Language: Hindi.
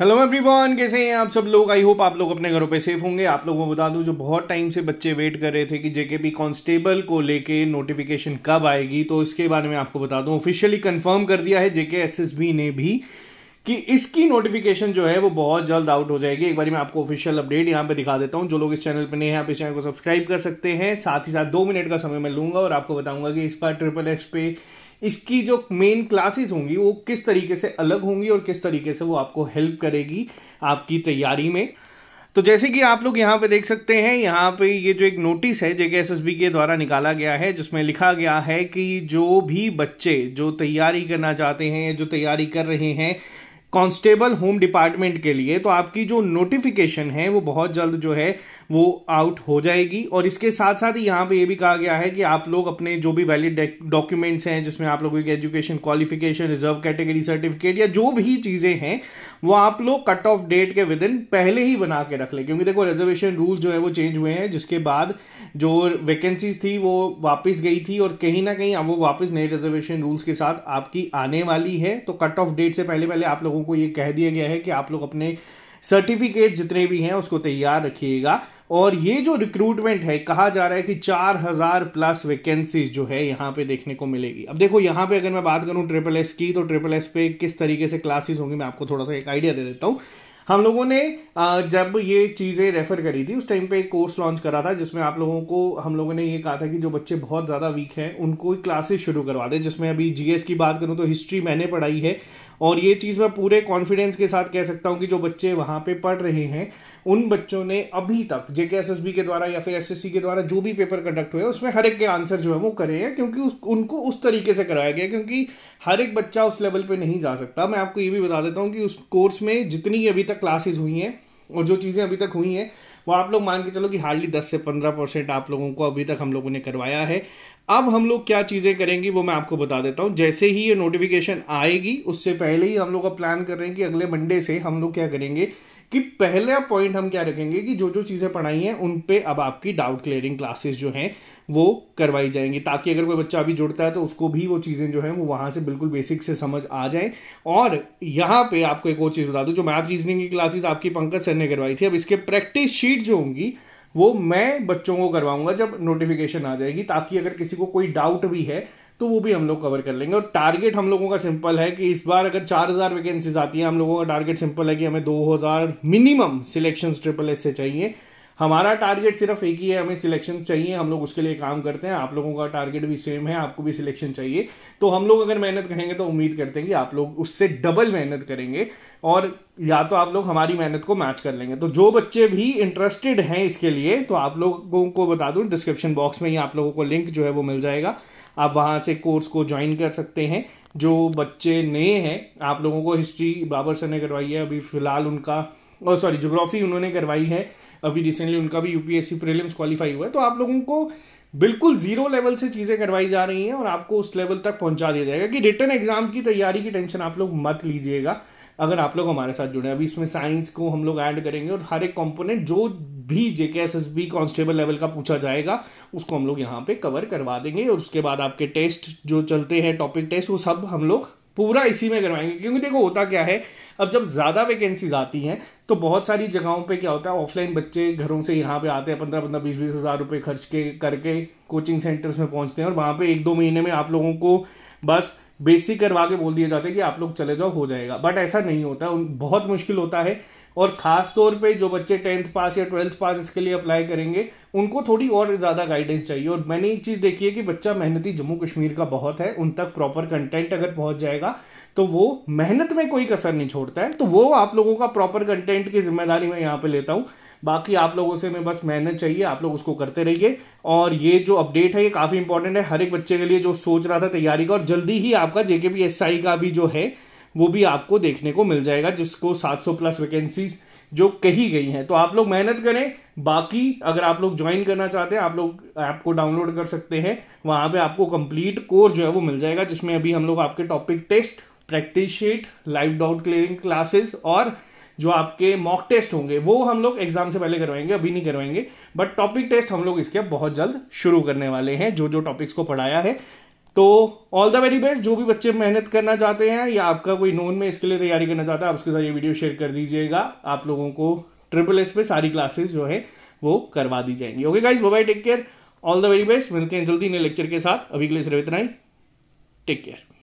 हेलो एवरीवन कैसे हैं आप सब लोग आई होप आप लोग अपने घरों पे सेफ होंगे आप लोगों को बता दूं जो बहुत टाइम से बच्चे वेट कर रहे थे कि जेके पी कांस्टेबल को लेके नोटिफिकेशन कब आएगी तो इसके बारे में आपको बता दूं ऑफिशियली कंफर्म कर दिया है जेके एसएसबी ने भी कि इसकी नोटिफिकेशन जो है वो बहुत जल्द आउट हो जाएगी एक बार मैं आपको ऑफिशियल अपडेट यहाँ पे दिखा देता हूँ जो लोग इस चैनल पर नए हैं आप इस चैनल को सब्सक्राइब कर सकते हैं साथ ही साथ दो मिनट का समय मैं लूँगा और आपको बताऊँगा कि इस बार ट्रिपल एस पे इसकी जो मेन क्लासेस होंगी वो किस तरीके से अलग होंगी और किस तरीके से वो आपको हेल्प करेगी आपकी तैयारी में तो जैसे कि आप लोग यहाँ पे देख सकते हैं यहाँ पे ये जो एक नोटिस है जेके एस के द्वारा निकाला गया है जिसमें लिखा गया है कि जो भी बच्चे जो तैयारी करना चाहते हैं जो तैयारी कर रहे हैं कांस्टेबल होम डिपार्टमेंट के लिए तो आपकी जो नोटिफिकेशन है वो बहुत जल्द जो है वो आउट हो जाएगी और इसके साथ साथ ही यहाँ पे ये भी कहा गया है कि आप लोग अपने जो भी वैलिड डॉक्यूमेंट्स हैं जिसमें आप लोगों की education qualification reserve category certificate या जो भी चीज़ें हैं वो आप लोग कट ऑफ डेट के विद इन पहले ही बना के रख लें क्योंकि देखो रिजर्वेशन रूल जो है वो चेंज हुए हैं जिसके बाद जो वैकेंसीज थी वो वापस गई थी और कहीं ना कहीं अब वो वापस नए रिजर्वेशन रूल्स के साथ आपकी आने वाली है तो कट ऑफ डेट से पहले पहले आप लोगों लोगों को ये कह दिया गया है कि आप लोग अपने सर्टिफिकेट जितने भी हैं उसको तैयार रखिएगा और ये जो रिक्रूटमेंट है कहा जा रहा है कि चार हज़ार प्लस वैकेंसीज जो है यहाँ पे देखने को मिलेगी अब देखो यहाँ पे अगर मैं बात करूँ ट्रिपल एस की तो ट्रिपल एस पे किस तरीके से क्लासेस होंगी मैं आपको थोड़ा सा एक आइडिया दे देता हूँ हम लोगों ने जब ये चीज़ें रेफ़र करी थी उस टाइम पे एक कोर्स लॉन्च करा था जिसमें आप लोगों को हम लोगों ने ये कहा था कि जो बच्चे बहुत ज़्यादा वीक हैं उनको क्लासेस शुरू करवा दें जिसमें अभी जीएस की बात करूँ तो हिस्ट्री मैंने पढ़ाई है और ये चीज़ मैं पूरे कॉन्फिडेंस के साथ कह सकता हूँ कि जो बच्चे वहाँ पे पढ़ रहे हैं उन बच्चों ने अभी तक जे के द्वारा या फिर एस के द्वारा जो भी पेपर कंडक्ट हुए उसमें हर एक के आंसर जो है वो करे हैं क्योंकि उस, उनको उस तरीके से कराया गया क्योंकि हर एक बच्चा उस लेवल पर नहीं जा सकता मैं आपको ये भी बता देता हूँ कि उस कोर्स में जितनी अभी तक तक क्लासेज हुई हैं और जो चीज़ें अभी तक हुई हैं वो आप लोग मान के चलो कि हार्डली 10 से 15 परसेंट आप लोगों को अभी तक हम लोगों ने करवाया है अब हम लोग क्या चीज़ें करेंगे वो मैं आपको बता देता हूँ जैसे ही ये नोटिफिकेशन आएगी उससे पहले ही हम लोग का प्लान कर रहे हैं कि अगले मंडे से हम लोग क्या करेंगे कि पहला पॉइंट हम क्या रखेंगे कि जो जो चीज़ें पढ़ाई हैं उन पे अब आपकी डाउट क्लियरिंग क्लासेस जो हैं वो करवाई जाएंगी ताकि अगर कोई बच्चा अभी जुड़ता है तो उसको भी वो चीज़ें जो हैं वो वहाँ से बिल्कुल बेसिक से समझ आ जाए और यहाँ पे आपको एक और चीज़ बता दूँ जो मैथ रीजनिंग की क्लासेस आपकी पंकज सर ने करवाई थी अब इसके प्रैक्टिस शीट जो होंगी वो मैं बच्चों को करवाऊंगा जब नोटिफिकेशन आ जाएगी ताकि अगर किसी को कोई डाउट भी है तो वो भी हम लोग कवर कर लेंगे और टारगेट हम लोगों का सिंपल है कि इस बार अगर चार हज़ार वैकेंसीज आती हैं हम लोगों का टारगेट सिंपल है कि हमें दो हज़ार मिनिमम सिलेक्शन ट्रिपल एस से चाहिए हमारा टारगेट सिर्फ एक ही है हमें सिलेक्शन चाहिए हम लोग उसके लिए काम करते हैं आप लोगों का टारगेट भी सेम है आपको भी सिलेक्शन चाहिए तो हम लोग अगर मेहनत करेंगे तो उम्मीद करते हैं कि आप लोग उससे डबल मेहनत करेंगे और या तो आप लोग हमारी मेहनत को मैच कर लेंगे तो जो बच्चे भी इंटरेस्टेड हैं इसके लिए तो आप लोगों को बता दूँ डिस्क्रिप्शन बॉक्स में ही आप लोगों को लिंक जो है वो मिल जाएगा आप वहाँ से कोर्स को ज्वाइन कर सकते हैं जो बच्चे नए हैं आप लोगों को हिस्ट्री बाबर सर ने करवाई है अभी फ़िलहाल उनका और सॉरी जोग्राफी उन्होंने करवाई है अभी रिसेंटली उनका भी यूपीएससी प्रीलिम्स क्वालिफाई हुआ है तो आप लोगों को बिल्कुल जीरो लेवल से चीज़ें करवाई जा रही हैं और आपको उस लेवल तक पहुंचा दिया जाएगा कि रिटर्न एग्जाम की तैयारी की टेंशन आप लोग मत लीजिएगा अगर आप लोग हमारे साथ जुड़े अभी इसमें साइंस को हम लोग ऐड करेंगे और हर एक कॉम्पोनेंट जो भी J K S S B constable level का पूछा जाएगा उसको हम लोग यहाँ पे कवर करवा देंगे और उसके बाद आपके टेस्ट जो चलते हैं टॉपिक टेस्ट वो सब हम लोग पूरा इसी में करवाएंगे क्योंकि देखो होता क्या है अब जब ज़्यादा वैकेंसीज आती हैं तो बहुत सारी जगहों पे क्या होता है ऑफलाइन बच्चे घरों से यहाँ पे आते हैं पंद्रह पंद्रह बीस बीस हज़ार रुपये खर्च के करके कोचिंग सेंटर्स में पहुँचते हैं और वहाँ पे एक दो महीने में आप लोगों को बस बेसिक करवा के बोल दिए जाते हैं कि आप लोग चले जाओ हो जाएगा बट ऐसा नहीं होता उन बहुत मुश्किल होता है और ख़ास तौर पे जो बच्चे टेंथ पास या ट्वेल्थ पास इसके लिए अप्लाई करेंगे उनको थोड़ी और ज़्यादा गाइडेंस चाहिए और मैंने एक चीज़ देखी है कि बच्चा मेहनती जम्मू कश्मीर का बहुत है उन तक प्रॉपर कंटेंट अगर पहुंच जाएगा तो वो मेहनत में कोई कसर नहीं छोड़ता है तो वो आप लोगों का प्रॉपर कंटेंट की जिम्मेदारी मैं यहाँ पर लेता हूँ बाकी आप लोगों से मैं बस मेहनत चाहिए आप लोग उसको करते रहिए और ये जो अपडेट है ये काफ़ी इंपॉर्टेंट है हर एक बच्चे के लिए जो सोच रहा था तैयारी का और जल्दी ही आप आपका जेके पी एस आई का भी जो है वो भी आपको देखने को मिल जाएगा जिसको 700 प्लस वैकेंसीज जो कही गई हैं तो आप लोग मेहनत करें बाकी अगर आप लोग ज्वाइन करना चाहते हैं आप लोग ऐप को डाउनलोड कर सकते हैं वहाँ पे आपको कंप्लीट कोर्स जो है वो मिल जाएगा जिसमें अभी हम लोग आपके topic test practice sheet live doubt clearing classes और जो आपके मॉक टेस्ट होंगे वो हम लोग एग्जाम से पहले करवाएंगे अभी नहीं करवाएंगे बट टॉपिक टेस्ट हम लोग इसके बहुत जल्द शुरू करने वाले हैं जो जो टॉपिक्स को पढ़ाया है तो ऑल द वेरी बेस्ट जो भी बच्चे मेहनत करना चाहते हैं या आपका कोई नोन में इसके लिए तैयारी करना चाहता है आप उसके साथ ये वीडियो शेयर कर दीजिएगा आप लोगों को ट्रिपल एस पे सारी क्लासेस जो है वो करवा दी जाएंगी okay guys bye take care all the very best मिलते हैं जल्दी नए लेक्चर के साथ अभी के लिए सिर्फ इतना ही टेक केयर